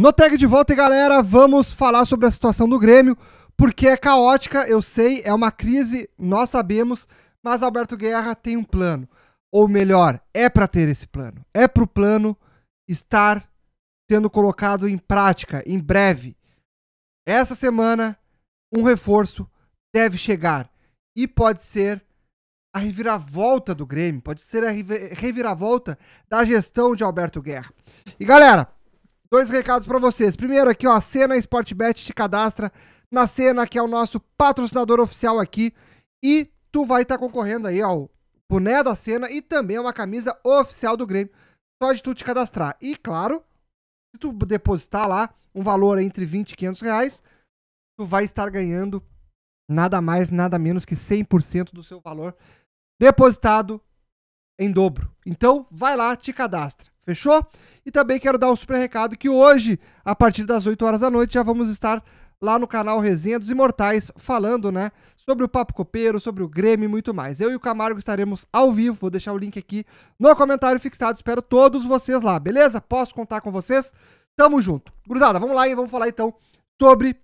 No tag de volta, galera, vamos falar sobre a situação do Grêmio, porque é caótica, eu sei, é uma crise, nós sabemos, mas Alberto Guerra tem um plano. Ou melhor, é para ter esse plano. É para o plano estar sendo colocado em prática em breve. Essa semana, um reforço deve chegar e pode ser a reviravolta do Grêmio, pode ser a reviravolta da gestão de Alberto Guerra. E galera, Dois recados para vocês. Primeiro aqui, ó, a Cena Sportbet te cadastra na Cena, que é o nosso patrocinador oficial aqui, e tu vai estar tá concorrendo aí ao boné da Cena e também uma camisa oficial do Grêmio. Só de tu te cadastrar. E claro, se tu depositar lá um valor entre 20 e 500 reais, tu vai estar ganhando nada mais, nada menos que 100% do seu valor depositado em dobro. Então, vai lá, te cadastra. Fechou? E também quero dar um super recado que hoje, a partir das 8 horas da noite, já vamos estar lá no canal Resenha dos Imortais, falando, né, sobre o Papo Copeiro, sobre o Grêmio e muito mais. Eu e o Camargo estaremos ao vivo, vou deixar o link aqui no comentário fixado, espero todos vocês lá, beleza? Posso contar com vocês? Tamo junto. Cruzada, vamos lá e vamos falar então sobre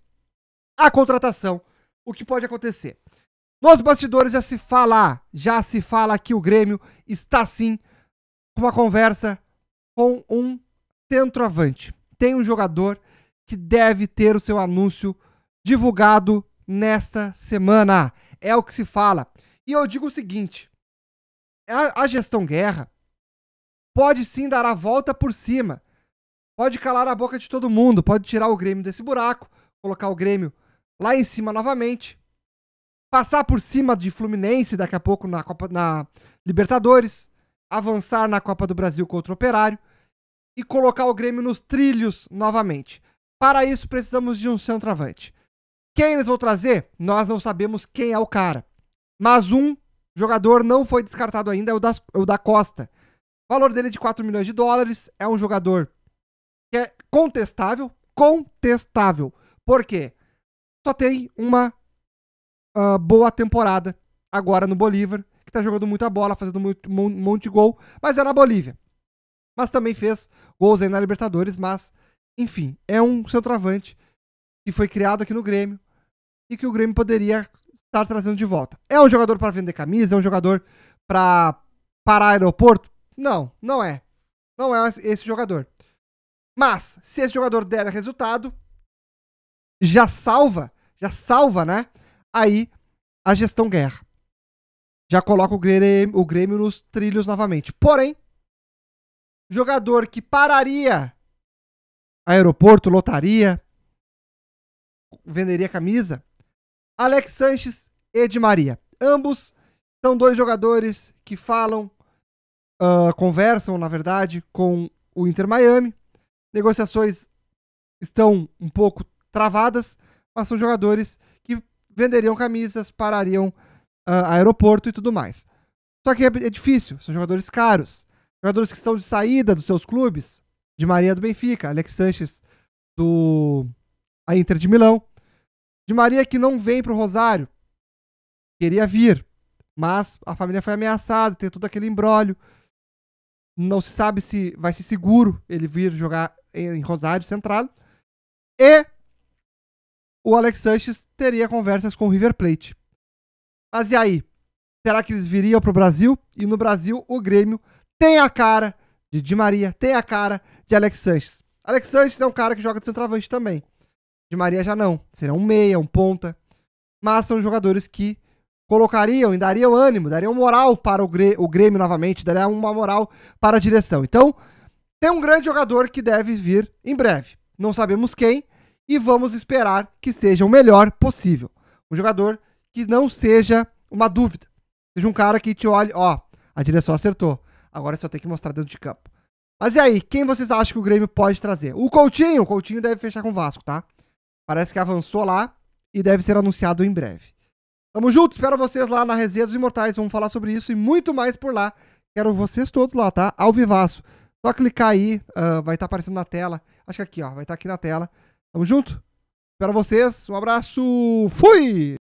a contratação, o que pode acontecer. Nos bastidores já se fala, já se fala que o Grêmio está sim com uma conversa com um centroavante. Tem um jogador que deve ter o seu anúncio divulgado nesta semana. É o que se fala. E eu digo o seguinte: a, a gestão guerra pode sim dar a volta por cima. Pode calar a boca de todo mundo, pode tirar o Grêmio desse buraco, colocar o Grêmio lá em cima novamente, passar por cima de Fluminense daqui a pouco na Copa na Libertadores, avançar na Copa do Brasil contra o Operário e colocar o Grêmio nos trilhos novamente. Para isso, precisamos de um centroavante. Quem eles vão trazer? Nós não sabemos quem é o cara. Mas um jogador não foi descartado ainda, é o, das, o da Costa. O valor dele é de 4 milhões de dólares. É um jogador que é contestável. Contestável. Por quê? Só tem uma uh, boa temporada agora no Bolívar que está jogando muita bola, fazendo muito, um monte de gol, mas é na Bolívia. Mas também fez gols aí na Libertadores, mas, enfim, é um centroavante que foi criado aqui no Grêmio e que o Grêmio poderia estar trazendo de volta. É um jogador para vender camisa? É um jogador para parar aeroporto? Não, não é. Não é esse jogador. Mas, se esse jogador der resultado, já salva, já salva, né? Aí a gestão guerra já coloca o Grêmio, o Grêmio nos trilhos novamente. Porém, jogador que pararia aeroporto, lotaria, venderia camisa, Alex Sanches e Ed Maria. Ambos são dois jogadores que falam, uh, conversam, na verdade, com o Inter Miami. Negociações estão um pouco travadas, mas são jogadores que venderiam camisas, parariam uh, aeroporto e tudo mais. Só que é, é difícil, são jogadores caros. Jogadores que estão de saída dos seus clubes. De Maria do Benfica, Alex Sanches do a Inter de Milão. De Maria que não vem para o Rosário. Queria vir, mas a família foi ameaçada, tem todo aquele embrólio. Não se sabe se vai ser seguro ele vir jogar em Rosário Central. E o Alex Sanches teria conversas com o River Plate. Mas e aí? Será que eles viriam para o Brasil? E no Brasil, o Grêmio tem a cara de Di Maria, tem a cara de Alex Sanches. Alex Sanches é um cara que joga de centroavante também. Di Maria já não. Será um meia, um ponta. Mas são jogadores que colocariam e dariam ânimo, dariam moral para o, o Grêmio novamente, dariam uma moral para a direção. Então, tem um grande jogador que deve vir em breve. Não sabemos quem e vamos esperar que seja o melhor possível. Um jogador que não seja uma dúvida. Seja um cara que te olhe, ó, a direção acertou. Agora só tem que mostrar dentro de campo. Mas e aí, quem vocês acham que o Grêmio pode trazer? O Coutinho, o Coutinho deve fechar com o Vasco, tá? Parece que avançou lá e deve ser anunciado em breve. Tamo junto, espero vocês lá na Resenha dos Imortais, vamos falar sobre isso e muito mais por lá. Quero vocês todos lá, tá? Ao vivaço. Só clicar aí, uh, vai estar tá aparecendo na tela. Acho que aqui, ó, vai estar tá aqui na tela. Tamo junto? Espero vocês, um abraço, fui!